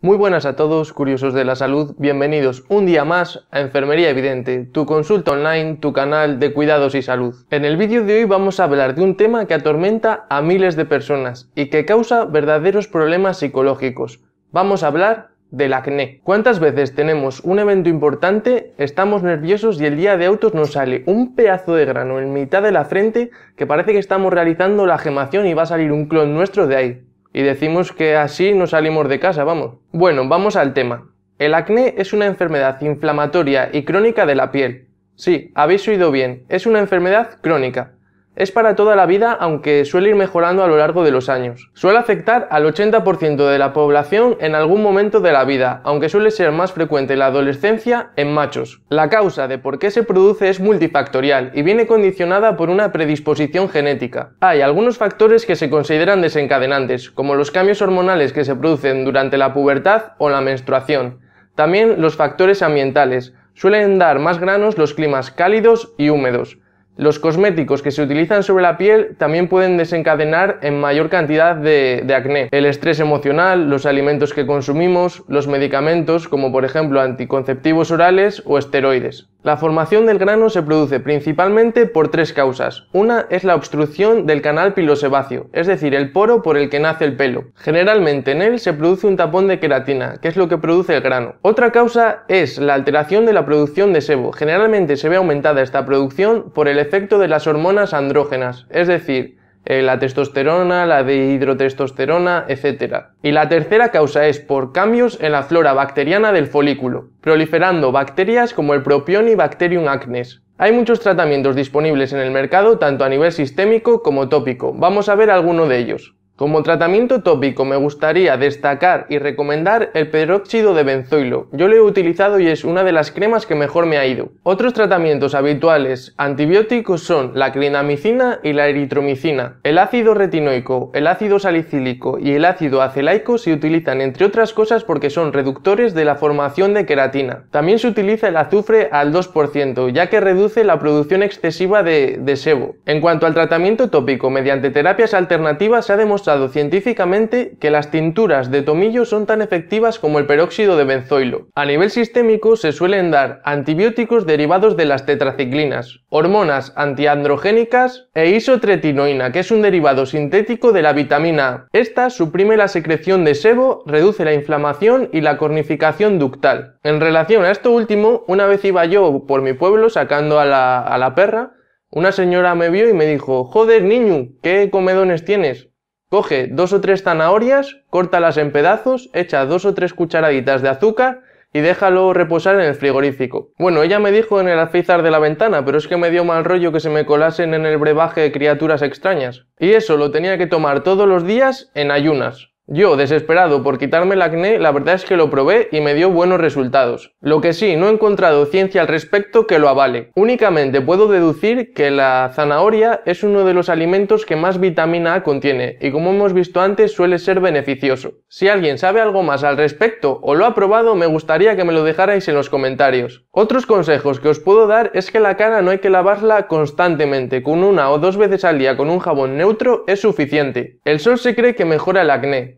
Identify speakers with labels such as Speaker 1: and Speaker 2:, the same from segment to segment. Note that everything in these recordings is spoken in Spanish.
Speaker 1: Muy buenas a todos, curiosos de la salud, bienvenidos un día más a Enfermería Evidente, tu consulta online, tu canal de cuidados y salud. En el vídeo de hoy vamos a hablar de un tema que atormenta a miles de personas y que causa verdaderos problemas psicológicos. Vamos a hablar del acné. ¿Cuántas veces tenemos un evento importante, estamos nerviosos y el día de autos nos sale un pedazo de grano en mitad de la frente que parece que estamos realizando la gemación y va a salir un clon nuestro de ahí? Y decimos que así no salimos de casa, vamos. Bueno, vamos al tema. El acné es una enfermedad inflamatoria y crónica de la piel. Sí, habéis oído bien, es una enfermedad crónica. Es para toda la vida, aunque suele ir mejorando a lo largo de los años. Suele afectar al 80% de la población en algún momento de la vida, aunque suele ser más frecuente la adolescencia en machos. La causa de por qué se produce es multifactorial y viene condicionada por una predisposición genética. Hay algunos factores que se consideran desencadenantes, como los cambios hormonales que se producen durante la pubertad o la menstruación. También los factores ambientales. Suelen dar más granos los climas cálidos y húmedos. Los cosméticos que se utilizan sobre la piel también pueden desencadenar en mayor cantidad de, acné. El estrés emocional, los alimentos que consumimos, los medicamentos como por ejemplo anticonceptivos orales o esteroides. La formación del grano se produce principalmente por tres causas. Una es la obstrucción del canal pilosebáceo, es decir, el poro por el que nace el pelo. Generalmente en él se produce un tapón de queratina, que es lo que produce el grano. Otra causa es la alteración de la producción de sebo. Generalmente se ve aumentada esta producción por el efecto de las hormonas andrógenas, es decir, eh, la testosterona, la dehidrotestosterona, etc. Y la tercera causa es por cambios en la flora bacteriana del folículo, proliferando bacterias como el Propionibacterium acnes. Hay muchos tratamientos disponibles en el mercado tanto a nivel sistémico como tópico, vamos a ver alguno de ellos. Como tratamiento tópico me gustaría destacar y recomendar el peróxido de benzoilo. Yo lo he utilizado y es una de las cremas que mejor me ha ido. Otros tratamientos habituales antibióticos son la clindamicina y la eritromicina. El ácido retinoico, el ácido salicílico y el ácido acelaico se utilizan entre otras cosas porque son reductores de la formación de queratina. También se utiliza el azufre al 2% ya que reduce la producción excesiva de, de sebo. En cuanto al tratamiento tópico mediante terapias alternativas se ha demostrado científicamente que las tinturas de tomillo son tan efectivas como el peróxido de benzoilo. A nivel sistémico se suelen dar antibióticos derivados de las tetraciclinas, hormonas antiandrogénicas e isotretinoína, que es un derivado sintético de la vitamina A. Esta suprime la secreción de sebo, reduce la inflamación y la cornificación ductal. En relación a esto último, una vez iba yo por mi pueblo sacando a la, a la perra, una señora me vio y me dijo, joder niño, ¿qué comedones tienes? Coge dos o tres zanahorias, córtalas en pedazos, echa dos o tres cucharaditas de azúcar y déjalo reposar en el frigorífico. Bueno, ella me dijo en el alféizar de la ventana, pero es que me dio mal rollo que se me colasen en el brebaje de criaturas extrañas. Y eso lo tenía que tomar todos los días en ayunas. Yo, desesperado por quitarme el acné, la verdad es que lo probé y me dio buenos resultados. Lo que sí, no he encontrado ciencia al respecto que lo avale. Únicamente puedo deducir que la zanahoria es uno de los alimentos que más vitamina A contiene y como hemos visto antes suele ser beneficioso. Si alguien sabe algo más al respecto o lo ha probado, me gustaría que me lo dejarais en los comentarios. Otros consejos que os puedo dar es que la cara no hay que lavarla constantemente, con una o dos veces al día con un jabón neutro es suficiente. El sol se cree que mejora el acné,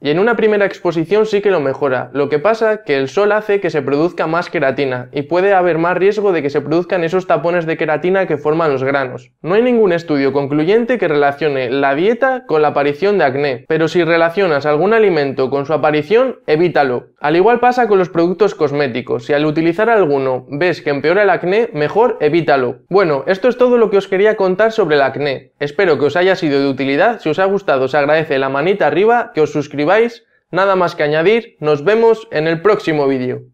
Speaker 1: Y en una primera exposición sí que lo mejora, lo que pasa que el sol hace que se produzca más queratina y puede haber más riesgo de que se produzcan esos tapones de queratina que forman los granos. No hay ningún estudio concluyente que relacione la dieta con la aparición de acné, pero si relacionas algún alimento con su aparición, evítalo. Al igual pasa con los productos cosméticos, si al utilizar alguno ves que empeora el acné, mejor evítalo. Bueno, esto es todo lo que os quería contar sobre el acné. Espero que os haya sido de utilidad, si os ha gustado os agradece la manita arriba, que os suscribáis Nada más que añadir, nos vemos en el próximo vídeo.